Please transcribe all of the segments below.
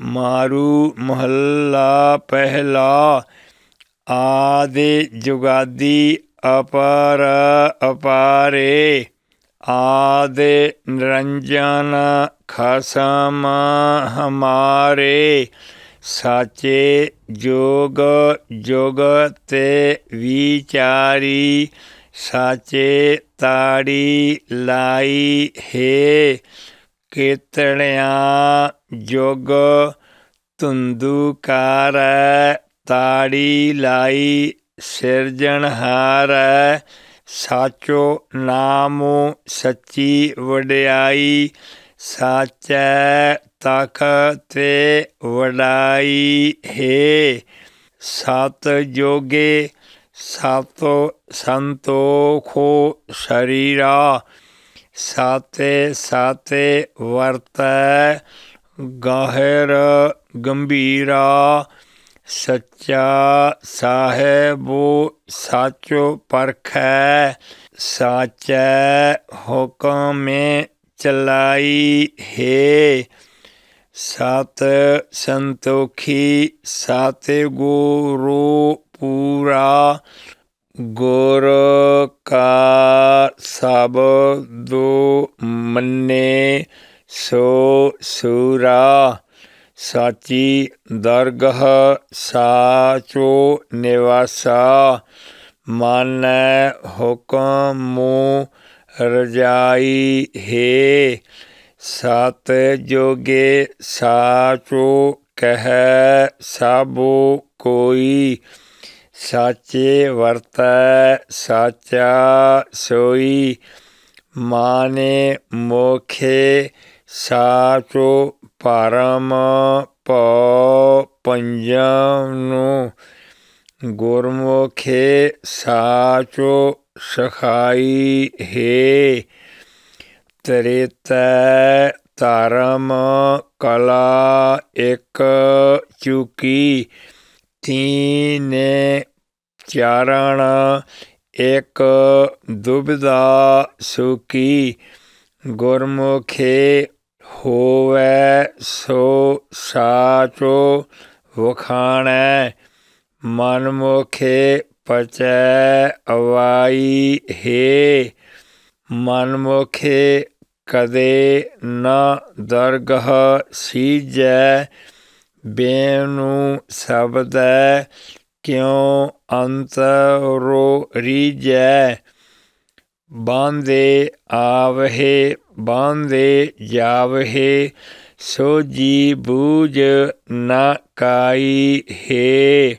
ਮਾਰੂ ਮਹੱਲਾ ਪਹਿਲਾ ਆਦੇ ਜੁਗਾਦੀ ਅਪਰ ਅਪਾਰੇ ਆਦੇ ਨਿਰੰਜਨ ਖਸਮ ਹਮਾਰੇ ਸਾਚੇ ਜੋਗ ਜੋਗ ਤੇ ਵਿਚਾਰੀ ਸਾਚੇ ਤਾੜੀ ਲਾਈ ਹੈ ਕਿਤਣਿਆ ਜੁਗ ਤੰਦੂਕਾਰ ਤਾੜੀ ਲਾਈ ਸਿਰਜਣਹਾਰ ਸਾਚੋ ਨਾਮੋ ਸੱਚੀ ਵਡਿਆਈ ਸਾਚੈ ਤਖ ਤੇ ਵਡਾਈ ਹੈ ਸਤ ਜੋਗੇ ਸਤ ਸੰਤੋਖੋ ਸ਼ਰੀਰਾ ਸਾਤੇ ਸਾਤੇ ਵਰਤੈ गाहिर गंभीरा सच्चा साहेबो साचो परख है साचै में चलाई है सत संतोखी सत गुरु पूरा गुर का सब दो मन्ने ਸੋ ਸੂਰਾ ਸਾਚੀ ਦਰਗਹ ਸਾਚੋ ਨਿਵਾਸਾ ਮਨ ਹੁਕਮ ਮੂ ਰਜਾਈ ਹੈ ਸਤ ਜੋਗੇ ਸਾਚੋ ਕਹਿ ਸਾਬੋ ਕੋਈ ਸਾਚੇ ਵਰਤੈ ਸਾਚਾ ਸੋਈ ਮਾਨੇ ਮੋਖੇ ਸਾਚੁ ਪਰਮ ਪਉ ਪੰਜਾਂ ਨੂੰ ਗੁਰਮੁਖੇ ਸਾਚੁ ਸਖਾਈ ਹੈ ਤ੍ਰਿਤੈ ਤਰਮ ਕਲਾ ਇਕ ਚੁਕੀ ਤੀਨੇ ਚਰਣ ਇਕ ਦੁਬਦਾ ਸੁਕੀ ਗੁਰਮੁਖੇ ਹੋਵੇ ਸੋ ਸਾਚੋ ਵਖਾਣੈ ਮਨਮੁਖੇ ਪਚੈ ਅਵਾਈ ਹੈ ਮਨਮੁਖੇ ਕਦੇ ਨ ਦਰਗਹ ਸੀਜੈ ਬੇਨੂ ਸਬਦੈ ਕਿਉ ਅੰਤਰੋ ਰੀਜੈ ਬਾਂਦੇ ਆਵਹਿ ਬਾਂਦੇ ਜਾਵਹੇ ਸੋ ਜੀ ਬੂਝ ਨਾ ਕਾਈ ਹੈ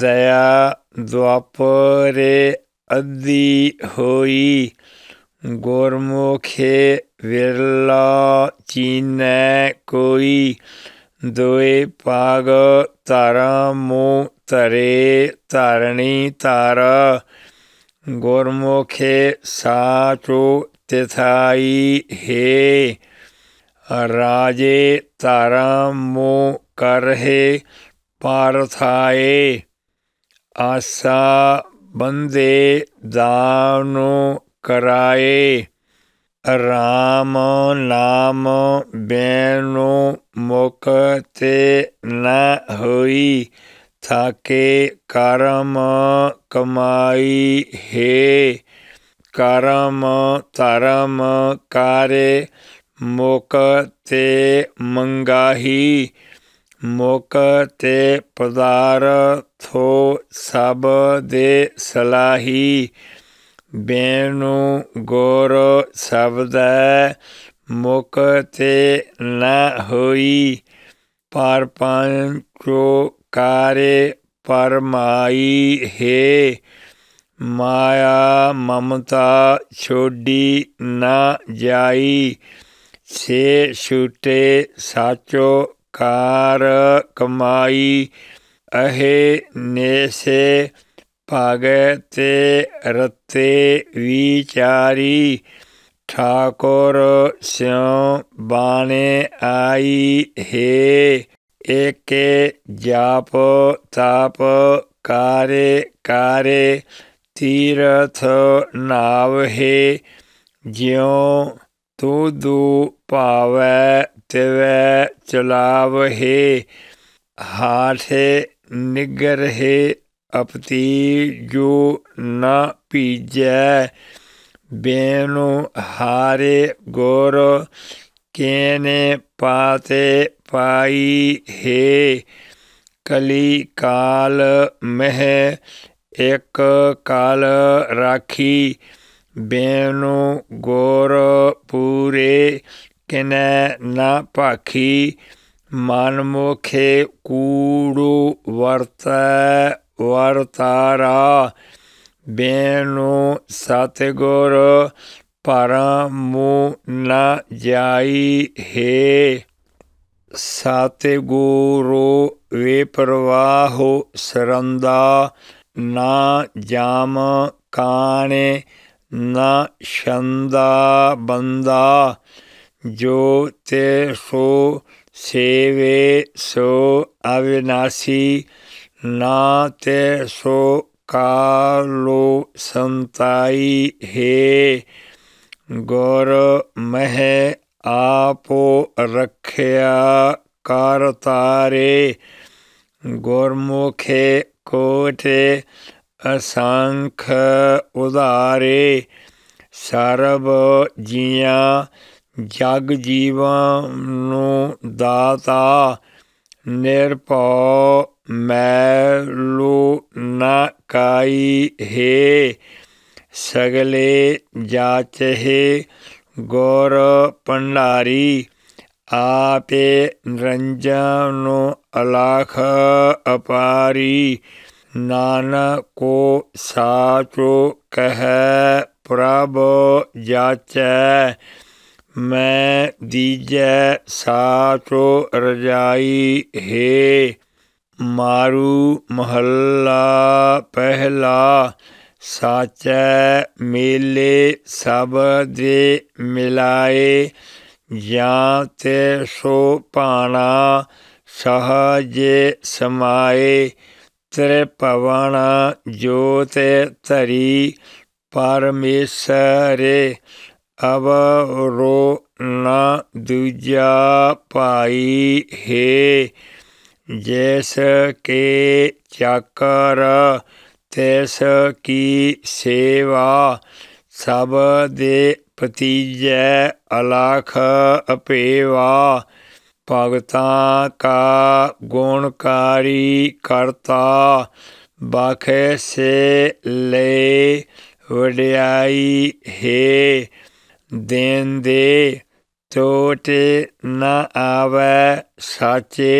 ਦਇਆ ਦੁਆਪਰੇ ਅਦੀ ਹੋਈ ਗੁਰਮੁਖੇ ਵਿਰਲਾ ਚੀਨੈ ਕੋਈ ਦੋਏ ਪਾਗ ਤਾਰਾ ਮੂ ਤਰੇ ਤਾਰਣੀ ਤਾਰ ਗੁਰਮੁਖੇ ਸਾਚੋ ਤਿਥਾਈ ਹੈ ਰਾਜੇ ਤਰਮੂ ਕਰਹੇ ਪਾਰਥਾਏ ਆਸਾ ਬੰਦੇ ਦਾਨੂ ਕਰਾਏ ਰਾਮ ਨਾਮ ਬੈਨੂ ਮੁਖ ਤੇ ਨਾ ਹੋਈ ਥਾਕੇ ਕਰਮ ਕਮਾਈ ਹੈ ਕਰਮ ਧਰਮ ਕਾਰੇ ਮੁਕ ਤੇ ਮੰਗਾਹੀ ਮੁਕ ਤੇ ਥੋ ਸਭ ਦੇ ਸਲਾਹੀ ਬੇਨੂ ਗੁਰ ਸ਼ਬਦ ਮੁਕ ਤੇ ਨਾ ਹੋਈ ਪਰ ਪੰਚੋ ਕਾਰੇ ਪਰਮਾਈ ਹੈ ਮਾਇਆ ਮਮਤਾ ਛੋਡੀ ਨਾ ਜਾਈ ਸੇ ਛੂਟੇ ਸਾਚੋ ਕਾਰ ਕਮਾਈ ਅਹੇ ਨੇਸੇ ਭਾਗੇ ਤੇ ਰਤੇ ਵਿਚਾਰੀ ਠਾਕੁਰ ਸਿਉ ਬਾਣੇ ਆਈ ਹੈ ਏਕੇ ਜਾਪ ਤਾਪ ਕਾਰੇ ਕਾਰੇ ਤੀਰਥ ਨਾਵਹਿ ਜਿਉ ਤੂ ਦੂ ਭਾਵੈ ਤਿਵੈ ਚਲਾਵਹਿ ਹਾਠੇ ਨਿਗਰਹਿ ਅਪਤੀ ਜੋ ਨਾ ਪੀਜੈ ਬੇਨੂ ਹਾਰੇ ਗੋਰ ਕੇਨੇ ਪਾਤੇ ਪਾਈ ਹੈ ਕਲੀ ਕਾਲ ਮਹਿ ਇੱਕ ਕਾਲ ਰਾਖੀ ਬੇਨੂ ਗੋਰ ਪੂਰੇ ਕਿਨੈ ਨਾ ਪਾਖੀ ਮਨ ਮੁਖੇ ਕੂੜੂ ਵਰਤੈ ਵਰਤਾਰਾ ਬੇਨੂ ਸਤਿਗੁਰ ਪਰਮੂ ਨਾ ਜਾਈ ਹੈ ਸਤਿਗੁਰੂ ਵੇ ਪ੍ਰਵਾਹ ਸਰੰਦਾ ਨਾ ਜਾਮ ਕਾਣੇ ਨਾ ਸ਼ੰਦਾ ਬੰਦਾ ਜੋ ਤੇ ਸੋ ਸੇਵੇ ਸੋ ਅਵਿਨਾਸੀ ਨਾ ਤੇ ਸੋ ਕਾਲੋ ਸੰਤਾਈ ਹੈ ਗੁਰ ਮਹਿ ਆਪੋ ਰਖਿਆ ਕਰ ਤਾਰੇ ਗੁਰਮੁਖੇ ਕੋਠੇ ਅਸੰਖ ਉਧਾਰੇ ਸਰਬ ਜੀਆਂ ਜਗ ਜੀਵਾਂ ਨੂੰ ਦਾਤਾ ਨਿਰਭਉ ਮੈਲੂ ਨਾ ਕਾਈ ਹੈ ਸਗਲੇ ਜਾਚਹਿ ਗੁਰ ਪੰਡਾਰੀ ਆਪੇ ਰੰਜਨ ਨੂੰ ਅਲਖ ਅਪਾਰੀ ਨਾਨਕ ਕੋ ਸਾਚੋ ਕਹੈ ਪ੍ਰਭ ਜਾਚੈ ਮੈਂ ਦੀਜੈ ਸਾਚੋ ਰਜਾਈ ਹੈ ਮਾਰੂ ਮਹੱਲਾ ਪਹਿਲਾ ਸਾਚੈ ਮੇਲੇ ਸਭ ਦੇ ਮਿਲਾਏ ਜਾਂ ਤੇ ਸੋ ਪਾਣਾ ਸਹਜੇ ਸਮਾਏ ਤੇਰੇ ਭਵਨ ਜੋ ਤੇ ਧਰੀ ਪਰਮੇਸ਼ਰੇ ਅਬ ਰੋ ਨ ਦੁਜਾ ਪਾਈ ਹੈ ਜੈਸ ਕੇ ਚੱਕਰ ਤੈਸ ਕੀ ਸੇਵਾ ਸਭ ਦੇ ਪਤੀਜੈ ਅਲਖ ਅਪੇਵਾ ਭਗਤਾਂ ਕਾ ਗੁਣਕਾਰੀ ਕਰਤਾ ਬਾਖੇ ਸੇ ਲੈ ਵਡਿਆਈ ਹੈ ਦੇਨ ਦੇ ਤੋਟੇ ਨਾ ਆਵੇ ਸਾਚੇ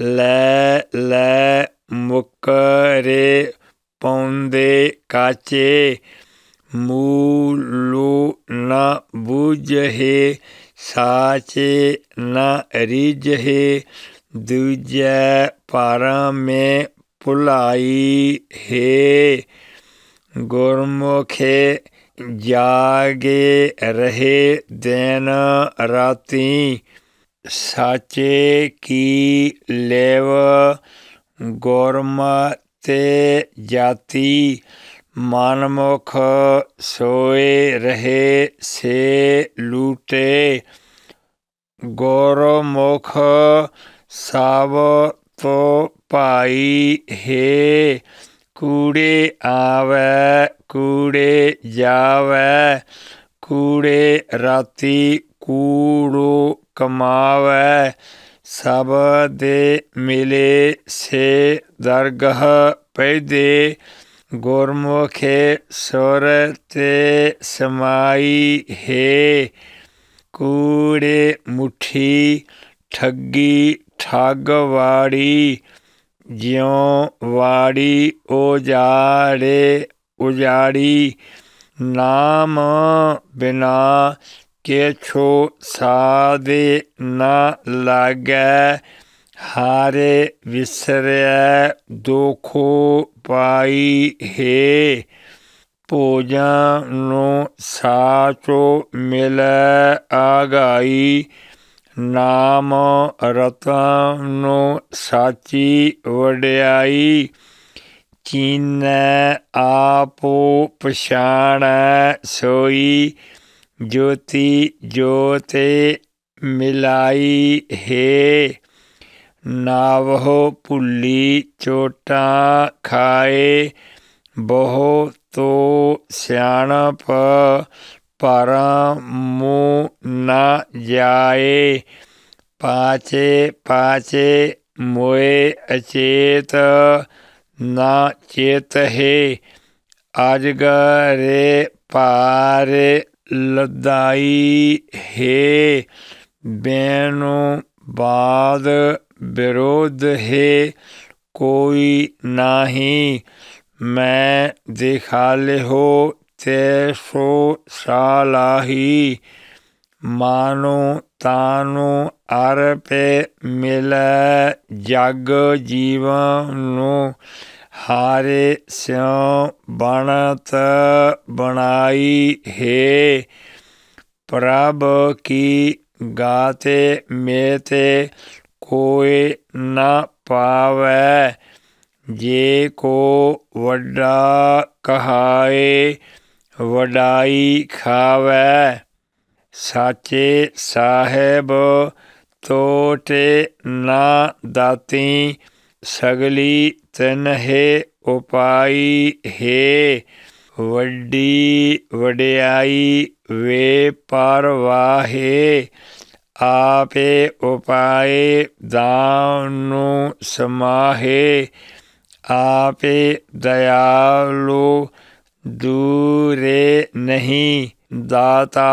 ਲੈ ਲੈ ਮੁਕਰੇ ਪੌਂਦੇ ਕਾਚੇ मूलो न बूझहे साचे न रिजहे दुज पारा में पुलाई हे गुरमुखे जागे रहे दिन राती साचे की लेव गुरमते जाती ਮਨਮੁਖ ਸੋਏ ਰਹੇ ਸੇ ਲੂਟੇ ਗੁਰਮੁਖ ਸਭ ਤੋ ਪਾਈ ਹੈ ਕੂੜੇ ਆਵੇ ਕੂੜੇ ਜਾਵੇ ਕੂੜੇ ਰਾਤੀ ਕੂੜੋ ਕਮਾਵੇ ਸਭ ਦੇ ਮਿਲੇ ਸੇ ਦਰਗਹ ਪੈਦੇ ਗੁਰਮੁਖੇ ਸੁਰ ਤੇ ਸਮਾਈ ਹੈ ਕੂੜੇ ਮੁਠੀ ਠੱਗੀ ਵਾੜੀ ਜਿਉ ਵਾੜੀ ਉਜਾੜੇ ਉਜਾੜੀ ਨਾਮ ਬਿਨਾ ਕੇ ਛੋ ਸਾਦੇ ਨਾ ਲਾਗੇ ਹਾਰੇ ਵਿਸਰਿਆ ਦੁਖੋ ਪਾਈ ਹੈ ਭੋਜਾਂ ਨੂੰ ਸਾਚੋ ਮਿਲੈ ਆਗਾਈ ਨਾਮ ਰਤਨ ਨੂੰ ਸਾਚੀ ਵਡਿਆਈ ਚੀਨੈ ਆਪੋ ਪਛਾਣੈ ਸੋਈ ਜੋਤੀ ਜੋਤੇ ਮਿਲਾਈ ਹੈ ਨਾਵਹੁ ਭੁੱਲੀ ਚੋਟਾ ਖਾਏ ਬਹੁ ਤੋ ਸਿਆਣਪ ਪਰਮੂ ਨਾ ਜਾਏ ਪਾਚੇ ਪਾਚੇ ਮੋਏ ਅਚੇਤ ਨਾ ਚੇਤ ਹੈ ਅਜਗਰੇ ਪਾਰੇ ਲਦਾਈ ਹੈ ਬੈਨੋ ਬਾਦ ਵਿਰੋਧ ਹੈ ਕੋਈ ਨਹੀਂ ਮੈਂ ਦਿਖਾਲੇ ਹੋ ਤੇ ਸੋ ਸਾਲਾਹੀ ਮਾਨੋ ਤਾਨੋ ਅਰਪੇ ਮਿਲ ਜਗ ਜੀਵ ਨੂੰ ਹਾਰੇ ਸਿਉ ਬਣਤ ਬਣਾਈ ਹੈ ਪ੍ਰਭ ਕੀ ਗਾਤੇ ਮੇਤੇ ਕੋਈ ਨ ਪਾਵੇ ਜੇ ਕੋ ਵੱਡਾ ਕਹਾਏ ਵਡਾਈ ਖਾਵੇ ਸਾਚੇ ਸਾਹਿਬ ਤੋਟੇ ਨਾ ਦਾਤੀ ਸਗਲੀ ਤਨਹੇ ਉਪਾਈ ਹੈ ਵੱਡੀ ਵਡਿਆਈ ਵੇ ਪਰਵਾਹੇ ਆਪੇ ਉਪਾਏ ਦਾਨ ਨੂੰ ਸਮਾਹੇ ਆਪੇ ਦਇਆਲੂ ਦੂਰੇ ਨਹੀਂ ਦਾਤਾ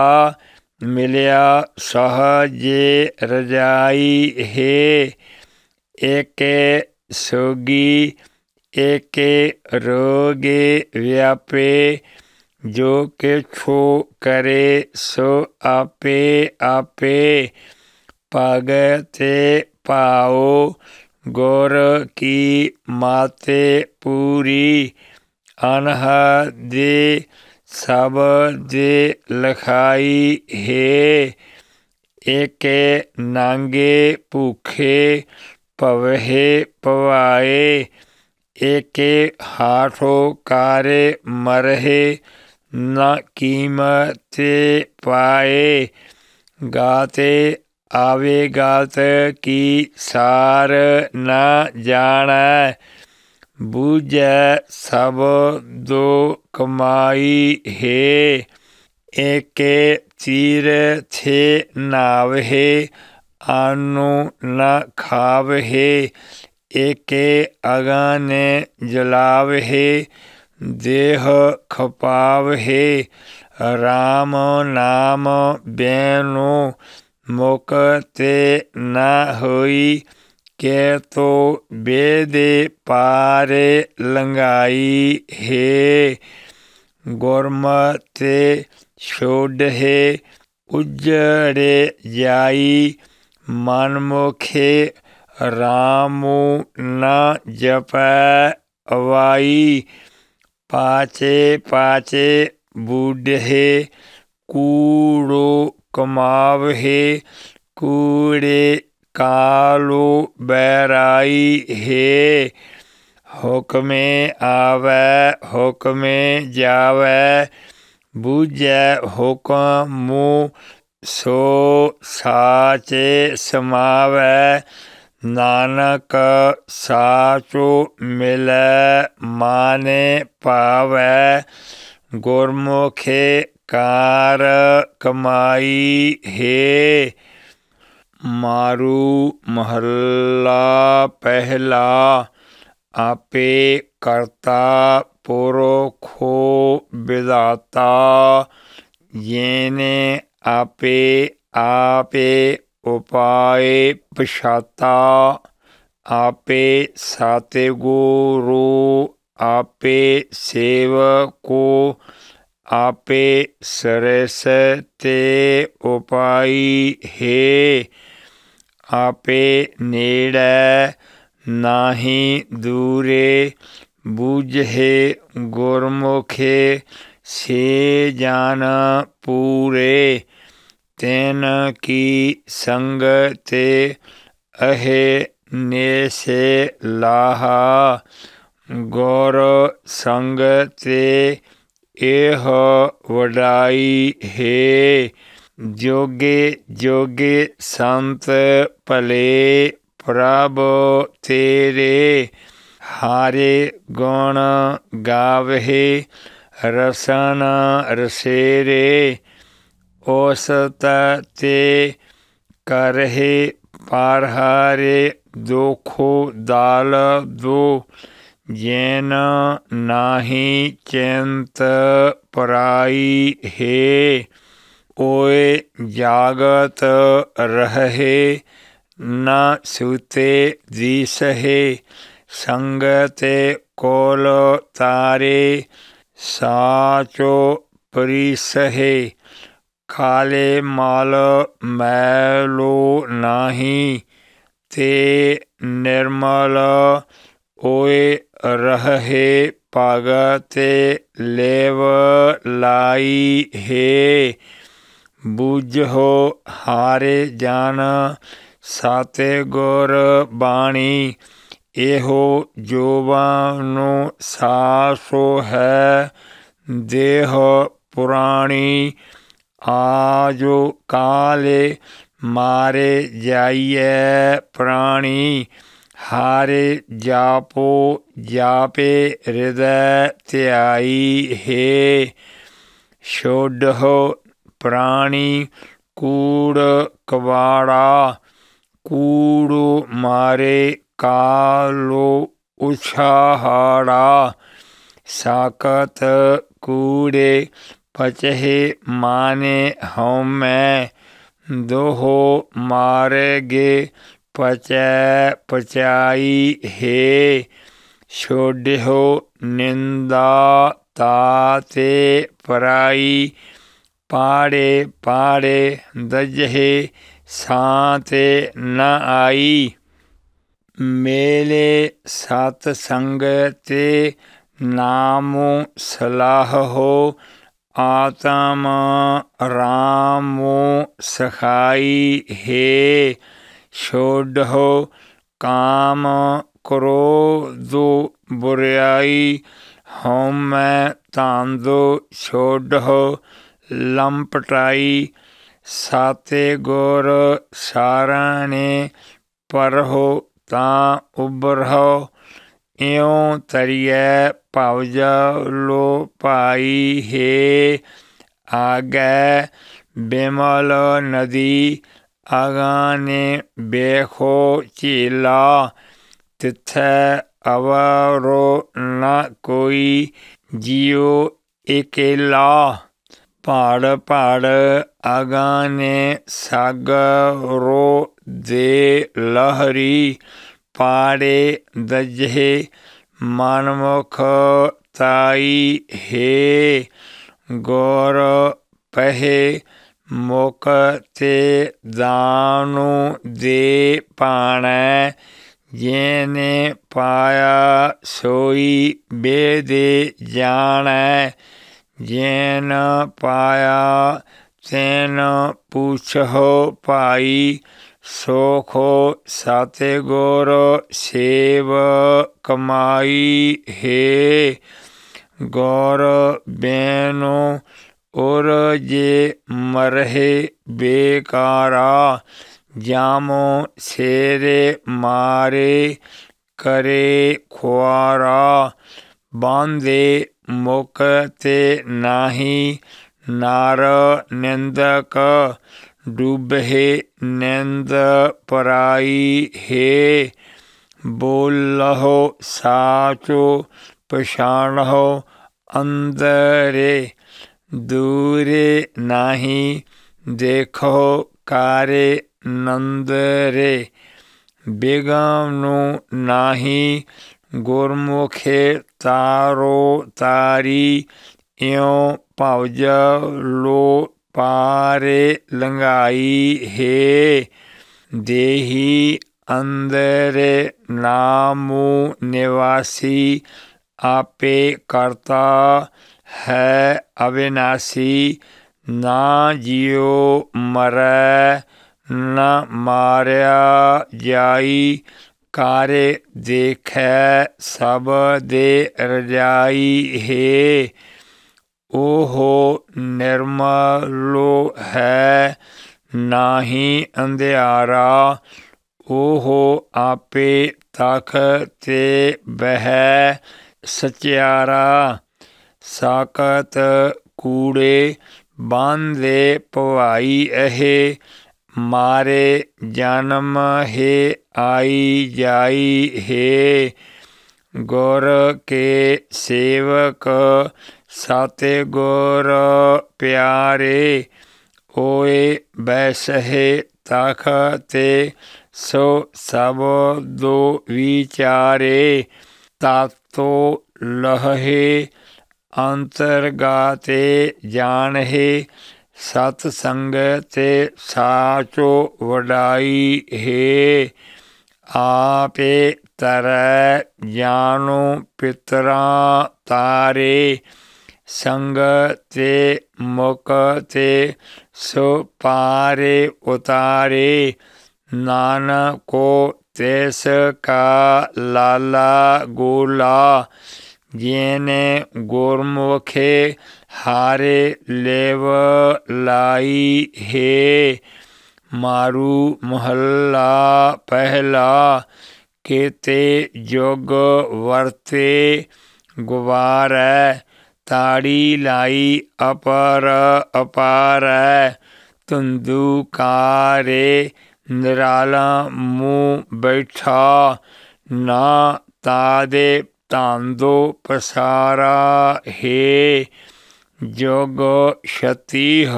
ਮਿਲਿਆ ਸਹਜੇ ਰਜਾਈ ਹੈ ਏਕੇ ਸੋਗੀ ਏਕੇ ਰੋਗੇ ਵਿਆਪੇ जो छो करे सो आपे आपे पग ते पाओ गौर की माते पूरी अनह दे सब दे लखाई है एक नांगे भूखे पवहे पवाए एक हाथों कारे मरहे ਨਾ ਕੀਮਤੇ ਪਾਏ ਗਾਤੇ ਆਵੇ ਗਾਤ ਕੀ ਸਾਰ ਨਾ ਜਾਣੈ ਬੂਝੈ ਸਭ ਦੋ ਕਮਾਈ ਹੈ ਏਕੇ ਚੀਰ ਛੇ ਨਾਵਹਿ ਆਨੂ ਨ ਖਾਵਹਿ ਏਕੇ ਅਗਾਨੇ ਜਲਾਵਹਿ ਦੇਹ ਖਪਾਵਹਿ RAM ਨਾਮ ਬੈਨੋ ਮੁਕ ਤੇ ਨਾ ਹੋਈ ਕੇ ਤੋ ਬੇਦੇ ਪਾਰੇ ਲੰਗਾਈ ਹੈ ਗੁਰਮ ਤੇ ਛੋੜ ਹੈ ਉਜੜੇ ਜਾਈ ਮਨ ਮੁਖੇ ਰਾਮੂ ਨਾ ਜਪੈ ਅਵਾਈ पाचे पाचे बूढ़े कूड़ो कमावहे कूड़े कालो बैराई हे हुक्मे आवे हुक्मे जावे बूझै हुक्म सो साचे समावै नानक साचो मिलै माने पावै गुरमुखे कार कमाई हे मारू महल्ला पहला आपे करता पुरखो विदाता येने आपे आपे ਉਪਾਏ ਪਛਾਤਾ ਆਪੇ ਸਾਤੇ ਗੁਰੂ ਆਪੇ ਸੇਵ ਕੋ ਆਪੇ ਸਰਸ ਤੇ ਉਪਾਈ ਹੈ ਆਪੇ ਨੇੜੇ ਨਾਹੀ ਦੂਰੇ ਬੂਝੇ ਗੁਰਮੁਖੇ ਸੇ ਜਾਣ ਪੂਰੇ ਤਿਨ ਕੀ ਸੰਗ ਤੇ ਅਹੇ ਨੇਸੇ ਲਾਹਾ ਗੌਰ ਸੰਗ ਤੇ ਇਹ ਵਡਾਈ ਹੈ ਜੋਗੇ ਜੋਗੇ ਸੰਤ ਭਲੇ ਪ੍ਰਭ ਤੇਰੇ ਹਾਰੇ ਗੁਣ ਗਾਵਹਿ ਰਸਨ ਰਸੇਰੇ ਉਸ ਤੇ करहे ਪਰਹਾਰੇ ਦੁਖੋ ਦਾਲ ਦੋ ਜੈਨ ਨਾਹੀ ਚੰਤ ਪਰਾਈ ਹੈ ਓਏ ਜਾਗਤ ਰਹੇ ਨਾ ਸੁਤੇ ਦਿਸਹੇ ਸੰਗਤੇ ਕੋਲ ਤਾਰੇ ਸਾਚੋ ਪਰਿਸਹੇ ਖਾਲੇ ਮਲ ਮੈਲੋ ਨਹੀਂ ਤੇ ਨਿਰਮਲ ਹੋਏ ਰਹੇ ਪਗ ਤੇ ਲੇਵ ਲਾਈ ਹੈ ਬੁਝੋ ਹਾਰੇ ਜਾਨ ਸਾਤੇ ਗੁਰ ਬਾਣੀ ਇਹੋ ਜੋਵਾਂ ਨੂੰ ਸਾਸੋ ਹੈ ਦੇਹ ਪੁਰਾਣੀ ਆਜੋ ਕਾਲੇ ਮਾਰੇ ਜਾਈਏ ਪ੍ਰਾਣੀ ਹਾਰੇ ਜਾਪੋ ਜਾਪੇ ਰਿਦੈ ਧਿਆਈ ਹੈ ਛੋੜ ਹੋ ਪ੍ਰਾਣੀ ਕੂੜ ਕਵਾੜਾ ਕੂੜ ਮਾਰੇ ਕਾਲੋ ਉਛਾਹਾੜਾ ਸਾਕਤ ਕੂੜੇ पचहि माने हौमै दोहो मारगे पचै ਪਚਾਈ ਹੈ ਛੋਡਿਓ ਨਿੰਦਾ ਤਾਤੇ ਪਰਾਈ ਪਾੜੇ ਪਾੜੇ ਦਜਹੇ ਸਾਤੇ ਨ ਆਈ ਮੇਲੇ ਸਤ ਸੰਗ ਤੇ ਨਾਮੁ ਸਲਾਹ ਹੋ ਆਤਮ ਰਾਮੋ ਸਖਾਈ ਹੈ ਛੋੜੋ ਕਾਮ ਕਰੋ ਬੁਰਾਈ ਹਉਮੈ ਤਾਂਦੋ ਛੋੜੋ ਲੰਪਟਾਈ ਸਾਤੇ ਗੁਰ ਸਾਰਾਣੇ ਪਰਹੋ ਤਾਂ ਉਬਰਹੋ ਇਉ ਤਰੀਏ ਭਉ ਲੋ ਪਾਈ ਹੈ ਆਗੇ ਬਿਮਲ ਨਦੀ ਆਗਾਨੇ ਬੇਖੋ ਚੀਲਾ ਤਿੱਥੈ ਅਵਰੋ ਨਾ ਕੋਈ ਜੀਉ ਇਕੇਲਾ ਪਾੜ ਪਾੜ ਆਗਾਨੇ ਰੋ ਦੇ ਲਹਰੀ ਪਾੜੇ ਦਜਹੇ ਮਨਮੁਖ ਤਾਈ ਹੈ ਗੁਰ ਪਹਿ ਮੁਖ ਤੇ ਦਾਨੂ ਦੇ ਪਾਣੈ ਜੇਨੇ ਪਾਇਆ ਸੋਈ ਬੇਦੇ ਜਾਣੈ ਜੇਨ ਪਾਇਆ ਸੇਨ ਪੁੱਛੋ ਭਾਈ ਸੋਖੋ ਸਾਤੇ ਗੁਰ ਸੇਵ ਕਮਾਈ ਹੈ ਗੌਰ ਬੈਨੋ ਔਰ ਜੇ ਮਰਹੇ ਬੇਕਾਰਾ ਜਾਮੋ ਸੇਰੇ ਮਾਰੇ ਕਰੇ ਖੁਆਰਾ ਬਾਂਦੇ ਮੁਕਤੇ ਨਾਹੀ ਨਾਰ ਨਿੰਦਕ ਡੁਬਹਿ ਨਿੰਦ ਪਰਾਈ ਹੈ ਬੋਲਹੁ ਸਾਚੋ ਪਛਾਣਹੁ ਅੰਦਰੇ ਦੂਰੇ ਨਹੀਂ ਦੇਖੋ ਕਾਰੇ ਨੰਦਰੇ ਬੇਗਮ ਨੂੰ ਨਹੀਂ ਗੁਰਮੁਖੇ ਤਾਰੋ ਤਾਰੀ ਇਉ ਭਉਜ ਲੋ ਪਾਰੇ ਲੰਗਾਈ ਹੈ ਦੇਹੀ ਅੰਦਰ ਨਾਮੂ ਨਿਵਾਸੀ ਆਪੇ ਕਰਤਾ ਹੈ ਅਵਿਨਾਸੀ ਨਾ ਜਿਉ ਮਰੈ ਨਾ ਮਾਰਿਆ ਜਾਈ ਕਾਰੇ ਦੇਖੈ ਸਭ ਦੇ ਰਜਾਈ ਹੈ ਉਹ ਨਿਰਮਲੋ ਹੈ ਨਾਹੀ ਅੰਧਿਆਰਾ ਉਹ ਆਪੇ ਤਖ ਤੇ ਬਹਿ ਸਚਿਆਰਾ ਸਾਕਤ ਕੂੜੇ ਬੰਦੇ ਪਵਾਈ ਅਹੇ ਮਾਰੇ ਜਨਮ ਹੈ ਆਈ ਜਾਈ ਹੈ ਗੁਰ ਕੇ ਸੇਵਕ ਸਾਤੇ ਗੁਰ ਪਿਆਰੇ ਓਏ ਬੈਸਹਿ ਤਖ ਤੇ ਸੋ ਸਭ ਦੋ ਵਿਚਾਰੇ ਤਤੋ ਲਹੇ ਅੰਤਰਗਾਤੇ ਜਾਣਹੇ ਸਤ ਸੰਗ ਤੇ ਸਾਚੋ ਵਡਾਈ ਹੈ ਆਪੇ ਤਰੈ ਜਾਨੋ ਪਿਤਰਾ ਤਾਰੇ संग संगते मुकते सुपारे उतारे नानको तेस का लाला गोला येने गोरमुखे हारे लेव लाई हे मारू महल्ला पहला केते जोग वर्ते गुबार ਤਾੜੀ ਲਾਈ ਅਪਰ ਅਪਾਰ ਤੁੰਦੂ ਕਾਰੇ ਨਿਰਾਲਾ ਮੂ ਬੈਠਾ ਨਾ ਤਾਦੇ ਤਾਂਦੋ ਪਸਾਰਾ ਹੈ ਜੋਗ ਸ਼ਤੀਹ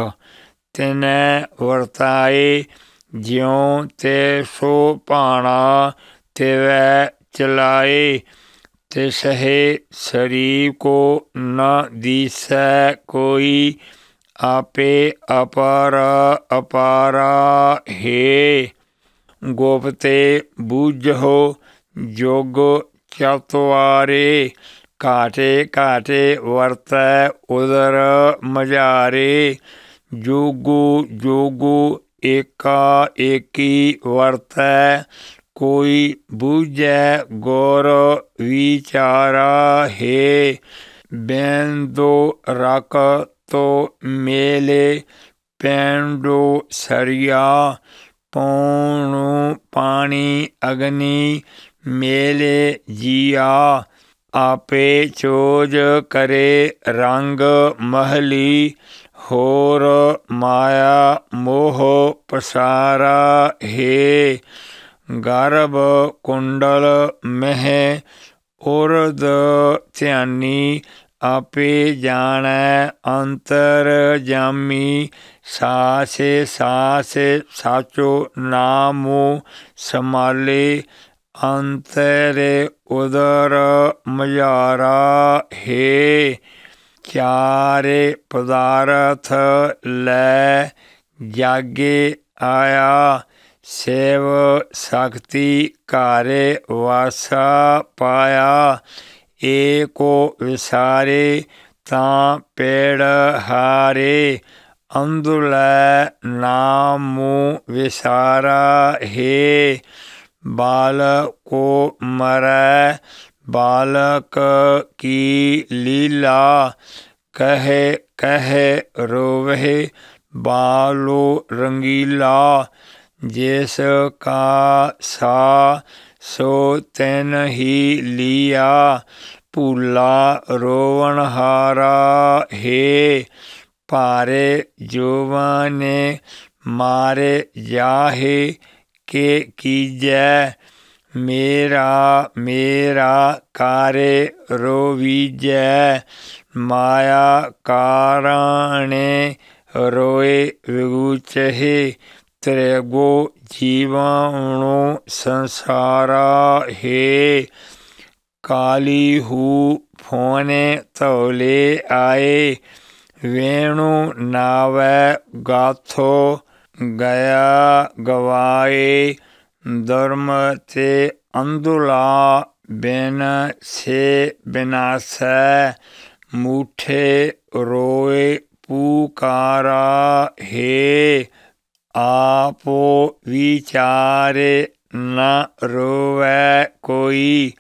ਤਨੇ ਵਰਤਾਏ ਜਿਉ ਤੇ ਸੋ ਪਾਣਾ ਤੇ ਵੈ ਚਲਾਏ तिसहे शरीर को न दिस कोई आपे अपारा अपारा हे गोपते हो जोग चतवारे काटे काटे वर्त उदर मजारे जुगु जुगु एका एकी वर्त कोई बुझे गौर विचारा है बेंदो रख तो मेले पेंडो सरिया पौणु पानी अग्नि मेले जिया आपे चोज करे रंग महली होर माया मोह पसारा है ਗਰਬ ਕੁੰਡਲ ਮਹਿ ਉਰਦ ਧਿਆਨੀ ਆਪੇ ਜਾਣੈ ਅੰਤਰ ਜਾਮੀ ਸਾਸੇ ਸਾਸੇ ਸਾਚੋ ਨਾਮੋ ਸਮਾਲੇ ਅੰਤਰੇ ਉਦਰ ਮਯਾਰਾ ਹੈ ਚਾਰੇ ਪਦਾਰਥ ਲੈ ਜਾਗੇ ਆਇਆ शिव शक्ति कार्य वासा पाया एको विसारे ता पेड़ हारे अंदुल नामु विसारा हे बाल को मर बालक की लीला कहे कहे रोवे बालो रंगीला ਜਿਸ ਕਾ ਸਾ ਸੋ ਤੈਨ ਹੀ ਲੀਆ ਭੂਲਾ ਰੋਵਣ ਹਾਰਾ ਹੈ ਪਾਰੇ ਜੋਵਾਨੇ ਮਾਰੇ ਜਾਹੇ ਕੇ ਕੀਜੈ ਮੇਰਾ ਮੇਰਾ ਕਾਰੇ ਰੋਵੀਜੈ ਮਾਇਆ ਕਾਰਣੇ ਰੋਏ ਵਿਗੂਚਹਿ त्रैगो जीवाणु संसारा हे कालीहू फोने तौले आए वेणु नावै गाथो गया गवाए दुर्म ते अंदुला ਬਿਨ ਸੇ ਬਿਨਾਸੈ ਮੂਠੇ ਰੋਏ ਪੂਕਾਰਾ ਹੈ ਆਪੋ ਵਿਚਾਰੇ ਨਾ ਰੋਵੇ ਕੋਈ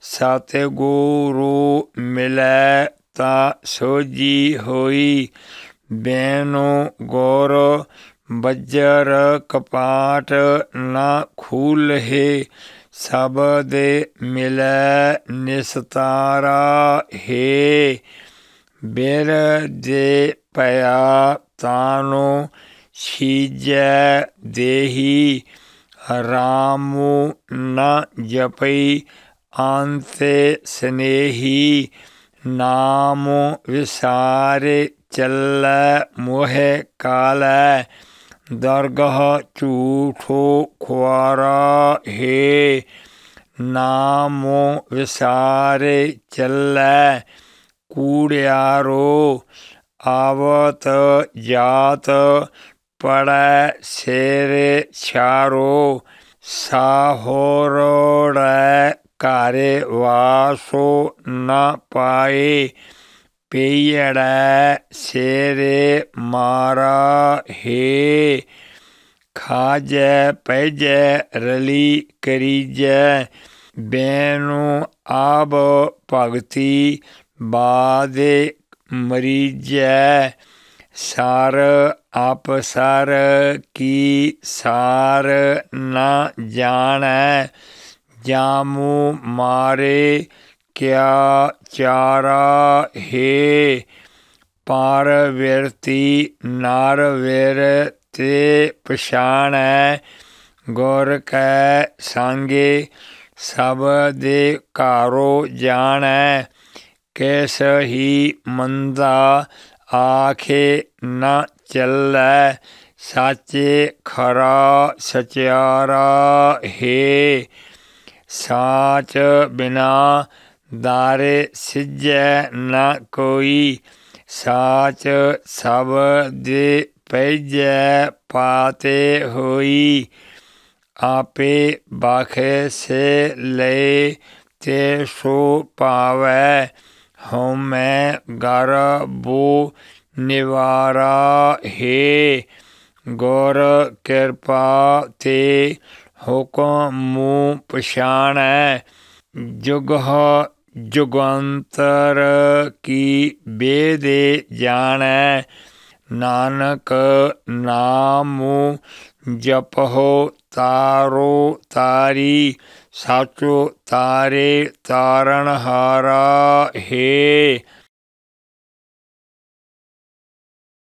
ਸਤਿਗੁਰੂ ਮਿਲੇ ਤਾ ਸੋਜੀ ਹੋਈ ਬੈਨੋ ਗੌਰ ਬੱਜਰ ਕਪਾਟ ਨਾ ਖੂਲਹੇ ਸਭ ਦੇ ਮਿਲੈ ਨਿਸਤਾਰਾ ਹੈ ਬਿਰ ਦੇ ਪਿਆ ਤਾਨੋ छिज देहि रामो न जपै आन्ते स्नेही नाम विसारे चल मोह काल दर्गह चूठो ख्वारा हे नाम विसारे चल कूड़ारो आवत जात ਪੜਾ ਸੇਰੇ ਛਾਰੋ ਸਾਹੋਰੋੜੇ ਕਾਰੇ ਵਾਸੋ ਨਾ ਪਾਏ ਪੀੜੇ ਸੇਰੇ ਮਾਰਾ ਹੈ ਖਾਜੇ ਪੈਜੇ ਰਲੀ ਕਰੀਜੇ ਬੈਨੂ ਆਬ ਭਗਤੀ ਬਾਦੇ ਮਰੀਜੈ ਸਾਰ ਅਪਸਰ ਕੀ ਸਾਰ ਨਾ ਜਾਣੈ ਜਾਮੂ ਮਾਰੇ ਕਿਆ ਚਾਰਾ ਹੈ ਪਰ ਵਿਰਤੀ ਨਾਰ ਵਿਰ ਤੇ ਪਛਾਣੈ ਗੁਰ ਕੈ ਸੰਗੇ ਸਭ ਦੇ ਘਾਰੋ ਜਾਣੈ ਕੈਸ ਹੀ ਮੰਦਾ ਆਖੇ ਨਾ ਚੱਲੈ ਸਾਚੇ ਖਰਾ ਸਚਿਆਰਾ ਹੈ ਸਾਚ ਬਿਨਾ ਦਾਰੇ ਸਿਜੈ ਨਾ ਕੋਈ ਸਾਚ ਸਭ ਦੇ ਪੈਜੈ ਪਾਤੇ ਹੋਈ ਆਪੇ ਬਾਖੇ ਸੇ ਲੈ ਤੇ ਸੋ ਪਾਵੇ ਹਉ ਮੈਂ ਗਰਬੂ ਨਿਵਾਰਾ ਹੈ ਗੁਰ ਕਿਰਪਾ ਤੇ ਹੁਕਮ ਮੂ ਹੈ ਜੁਗਹ ਜੁਗੰਤਰ ਕੀ ਬੇਦੇ ਜਾਣੈ ਨਾਨਕ ਨਾਮੁ ਜਪਹੁ ਤਾਰੋ ਤਾਰੀ ਸਾਚੋ ਤਾਰੇ ਤਾਰਨ ਹਾਰਾ ਹੈ